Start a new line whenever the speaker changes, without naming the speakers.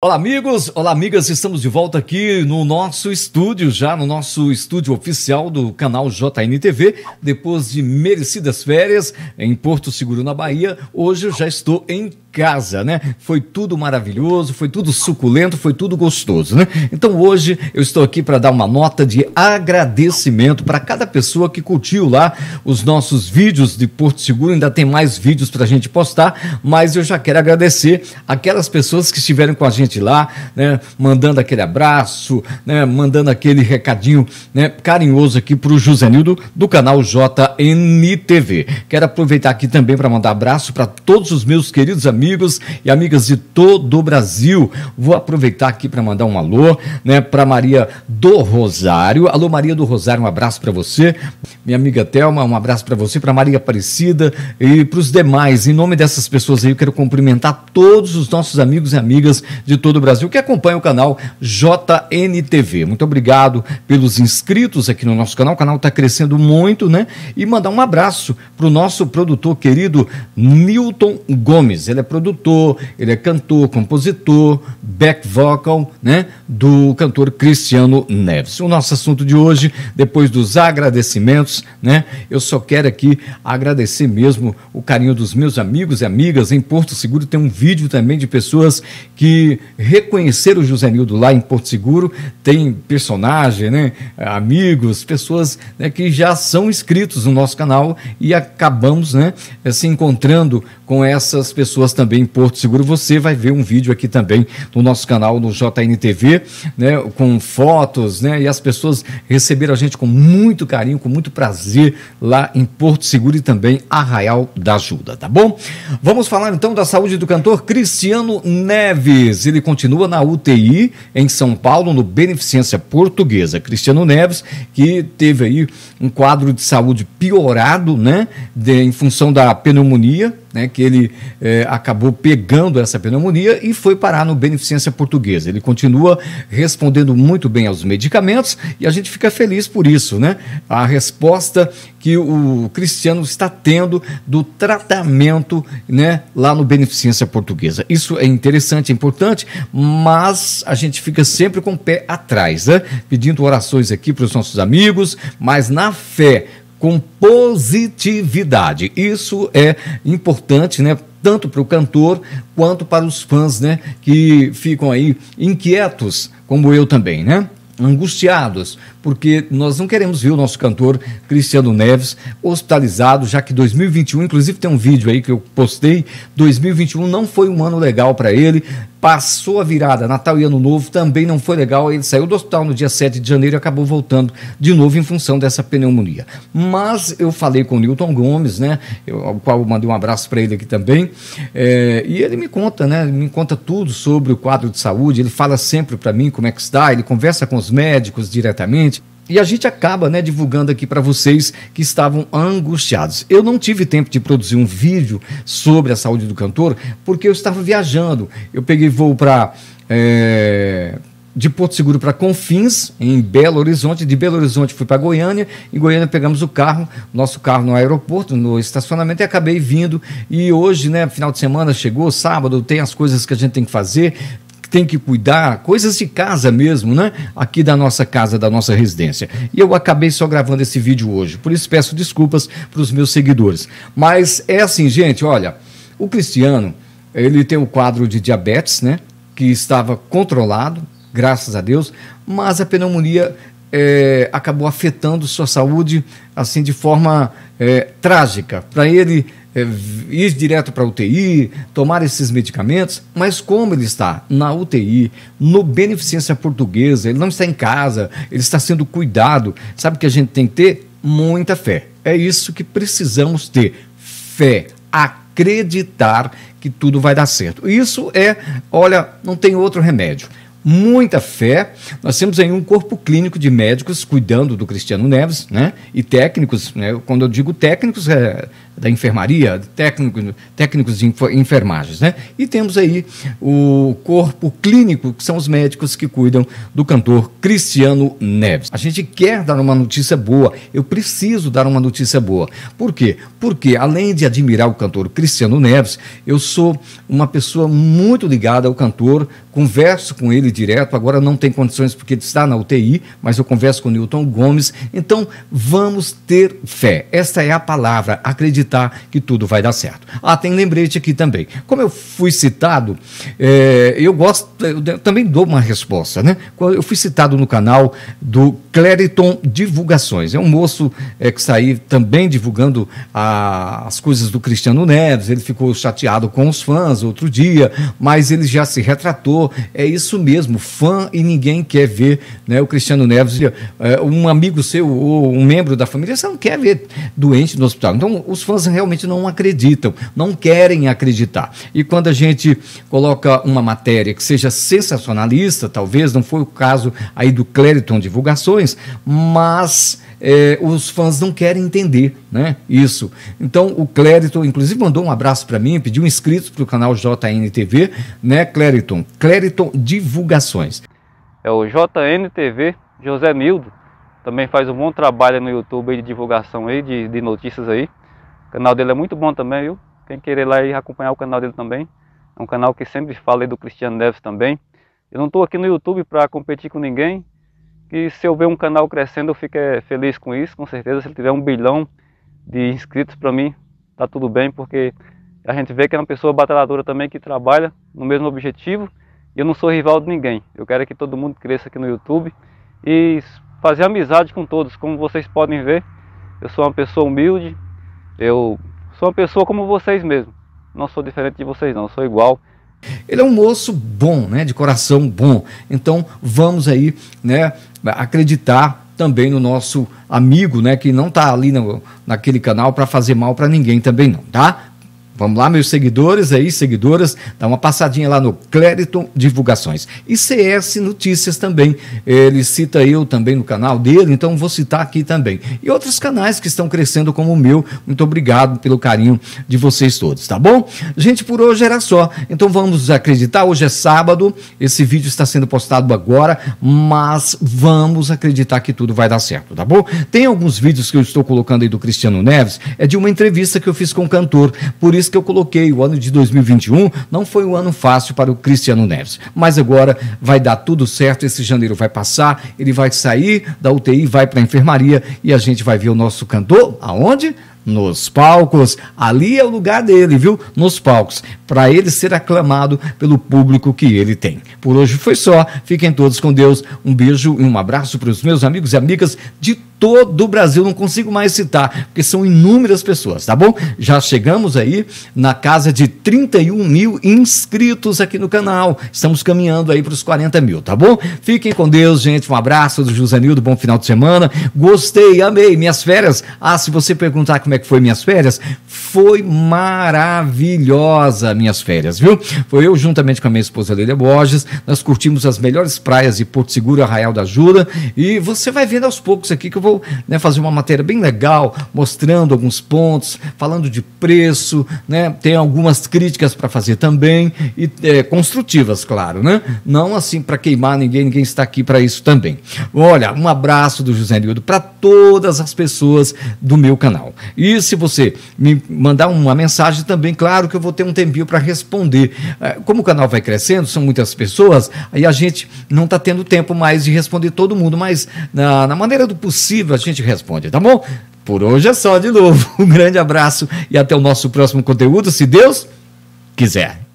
Olá, amigos! Olá, amigas! Estamos de volta aqui no nosso estúdio, já no nosso estúdio oficial do canal JNTV. Depois de merecidas férias em Porto Seguro, na Bahia, hoje eu já estou em casa, né? Foi tudo maravilhoso, foi tudo suculento, foi tudo gostoso, né? Então hoje eu estou aqui para dar uma nota de agradecimento para cada pessoa que curtiu lá os nossos vídeos de Porto Seguro. Ainda tem mais vídeos para a gente postar, mas eu já quero agradecer aquelas pessoas que estiveram com a gente lá, né? Mandando aquele abraço, né? Mandando aquele recadinho, né? Carinhoso aqui para o José Nildo do canal JNTV. Quero aproveitar aqui também para mandar abraço para todos os meus queridos amigos amigos e amigas de todo o Brasil. Vou aproveitar aqui para mandar um alô, né, para Maria do Rosário. Alô Maria do Rosário, um abraço para você. Minha amiga Telma, um abraço para você, para Maria Aparecida e para os demais. Em nome dessas pessoas aí, eu quero cumprimentar todos os nossos amigos e amigas de todo o Brasil que acompanham o canal JNTV. Muito obrigado pelos inscritos aqui no nosso canal. O canal está crescendo muito, né? E mandar um abraço para o nosso produtor querido Newton Gomes. Ele é produtor, ele é cantor, compositor, back vocal, né, do cantor Cristiano Neves. O nosso assunto de hoje, depois dos agradecimentos, né, eu só quero aqui agradecer mesmo o carinho dos meus amigos e amigas em Porto Seguro. Tem um vídeo também de pessoas que reconheceram o José Nildo lá em Porto Seguro. Tem personagem, né, amigos, pessoas né, que já são inscritos no nosso canal e acabamos, né, se encontrando com essas pessoas também em Porto Seguro. Você vai ver um vídeo aqui também no nosso canal, no JNTV, né, com fotos, né, e as pessoas receberam a gente com muito carinho, com muito prazer lá em Porto Seguro e também Arraial da Ajuda, tá bom? Vamos falar então da saúde do cantor Cristiano Neves. Ele continua na UTI em São Paulo, no Beneficência Portuguesa. Cristiano Neves, que teve aí um quadro de saúde piorado, né, de, em função da pneumonia, né, que ele é, acabou pegando essa pneumonia e foi parar no Beneficência Portuguesa. Ele continua respondendo muito bem aos medicamentos e a gente fica feliz por isso, né? A resposta que o Cristiano está tendo do tratamento, né, lá no Beneficência Portuguesa. Isso é interessante, é importante, mas a gente fica sempre com o pé atrás, né? Pedindo orações aqui para os nossos amigos, mas na fé com positividade. Isso é importante, né? Tanto para o cantor quanto para os fãs, né? Que ficam aí inquietos, como eu também, né? Angustiados, porque nós não queremos ver o nosso cantor Cristiano Neves hospitalizado, já que 2021, inclusive tem um vídeo aí que eu postei, 2021 não foi um ano legal para ele, passou a virada, Natal e Ano Novo também não foi legal, ele saiu do hospital no dia 7 de janeiro e acabou voltando de novo em função dessa pneumonia. Mas eu falei com o Newton Gomes, né, eu, ao qual eu mandei um abraço para ele aqui também, é, e ele me conta, né, me conta tudo sobre o quadro de saúde, ele fala sempre para mim como é que está, ele conversa com os médicos diretamente, e a gente acaba, né, divulgando aqui para vocês que estavam angustiados. Eu não tive tempo de produzir um vídeo sobre a saúde do cantor, porque eu estava viajando. Eu peguei voo para é, eh, de Porto Seguro para Confins, em Belo Horizonte. De Belo Horizonte fui para Goiânia. Em Goiânia pegamos o carro, nosso carro no aeroporto, no estacionamento, e acabei vindo. E hoje, né, final de semana chegou, sábado, tem as coisas que a gente tem que fazer, tem que cuidar, coisas de casa mesmo, né? Aqui da nossa casa, da nossa residência. E eu acabei só gravando esse vídeo hoje, por isso peço desculpas para os meus seguidores. Mas é assim, gente, olha, o Cristiano, ele tem o um quadro de diabetes, né? Que estava controlado, graças a Deus, mas a pneumonia é, acabou afetando sua saúde, assim, de forma é, trágica. Para ele é, ir direto para a UTI, tomar esses medicamentos, mas como ele está na UTI, no Beneficência Portuguesa, ele não está em casa, ele está sendo cuidado, sabe que a gente tem que ter? Muita fé. É isso que precisamos ter. Fé, acreditar que tudo vai dar certo. Isso é, olha, não tem outro remédio muita fé. Nós temos aí um corpo clínico de médicos cuidando do Cristiano Neves, né? E técnicos, né? Quando eu digo técnicos, é, da enfermaria, técnico, técnicos de enfermagens. Né? E temos aí o corpo clínico, que são os médicos que cuidam do cantor Cristiano Neves. A gente quer dar uma notícia boa, eu preciso dar uma notícia boa. Por quê? Porque além de admirar o cantor Cristiano Neves, eu sou uma pessoa muito ligada ao cantor, converso com ele direto, agora não tem condições porque ele está na UTI, mas eu converso com o Newton Gomes. Então, vamos ter fé. Essa é a palavra, acreditar acreditar que tudo vai dar certo. Ah, tem lembrete aqui também. Como eu fui citado, é, eu gosto, eu também dou uma resposta, né? Eu fui citado no canal do Clériton Divulgações. É um moço é, que saiu também divulgando a, as coisas do Cristiano Neves. Ele ficou chateado com os fãs outro dia, mas ele já se retratou. É isso mesmo, fã e ninguém quer ver né, o Cristiano Neves. É, um amigo seu ou um membro da família, você não quer ver doente no hospital. Então, os fãs pessoas realmente não acreditam, não querem acreditar. E quando a gente coloca uma matéria que seja sensacionalista, talvez, não foi o caso aí do Clériton Divulgações, mas. É, os fãs não querem entender né, isso. Então, o Clériton, inclusive, mandou um abraço para mim, pediu inscritos para o canal JNTV, né, Clériton? Clériton Divulgações. É o JNTV José Nildo, também faz um bom trabalho no YouTube de divulgação aí, de, de notícias aí. O canal dele é muito bom também, viu? Quem querer lá ir acompanhar o canal dele também. É um canal que sempre aí do Cristiano Neves também. Eu não estou aqui no YouTube para competir com ninguém. E se eu ver um canal crescendo, eu fico é, feliz com isso, com certeza. Se ele tiver um bilhão de inscritos para mim, tá tudo bem, porque a gente vê que é uma pessoa batalhadora também que trabalha no mesmo objetivo. E eu não sou rival de ninguém. Eu quero que todo mundo cresça aqui no YouTube e fazer amizade com todos. Como vocês podem ver, eu sou uma pessoa humilde, eu sou uma pessoa como vocês mesmo. Não sou diferente de vocês, não. Eu sou igual. Ele é um moço bom, né? De coração bom. Então vamos aí, né? Acreditar também no nosso amigo, né? Que não tá ali no, naquele canal para fazer mal para ninguém também não, tá? Vamos lá, meus seguidores aí, seguidoras, dá uma passadinha lá no Clériton Divulgações. E CS Notícias também, ele cita eu também no canal dele, então vou citar aqui também. E outros canais que estão crescendo como o meu, muito obrigado pelo carinho de vocês todos, tá bom? Gente, por hoje era só, então vamos acreditar, hoje é sábado, esse vídeo está sendo postado agora, mas vamos acreditar que tudo vai dar certo, tá bom? Tem alguns vídeos que eu estou colocando aí do Cristiano Neves, é de uma entrevista que eu fiz com o cantor, por isso isso que eu coloquei. O ano de 2021 não foi um ano fácil para o Cristiano Neves. Mas agora vai dar tudo certo. Esse janeiro vai passar, ele vai sair da UTI, vai para a enfermaria e a gente vai ver o nosso cantor. Aonde? nos palcos. Ali é o lugar dele, viu? Nos palcos, para ele ser aclamado pelo público que ele tem. Por hoje foi só. Fiquem todos com Deus. Um beijo e um abraço para os meus amigos e amigas de todo o Brasil, não consigo mais citar, porque são inúmeras pessoas, tá bom? Já chegamos aí na casa de 31 mil inscritos aqui no canal. Estamos caminhando aí para os 40 mil, tá bom? Fiquem com Deus, gente. Um abraço do Nildo, bom final de semana. Gostei, amei minhas férias. Ah, se você perguntar como é que foi minhas férias, foi maravilhosa minhas férias, viu? Foi eu juntamente com a minha esposa Leila Borges, nós curtimos as melhores praias de Porto Seguro, Arraial da Jura e você vai vendo aos poucos aqui que eu vou né, fazer uma matéria bem legal, mostrando alguns pontos, falando de preço, né? Tem algumas críticas para fazer também, e é, construtivas, claro, né? Não assim para queimar ninguém, ninguém está aqui para isso também. Olha, um abraço do José Nildo para todas as pessoas do meu canal. E se você me mandar uma mensagem também, claro que eu vou ter um tempinho para responder. É, como o canal vai crescendo, são muitas pessoas, aí a gente não está tendo tempo mais de responder todo mundo, mas na, na maneira do possível a gente responde, tá bom? Por hoje é só de novo. Um grande abraço e até o nosso próximo conteúdo, se Deus quiser.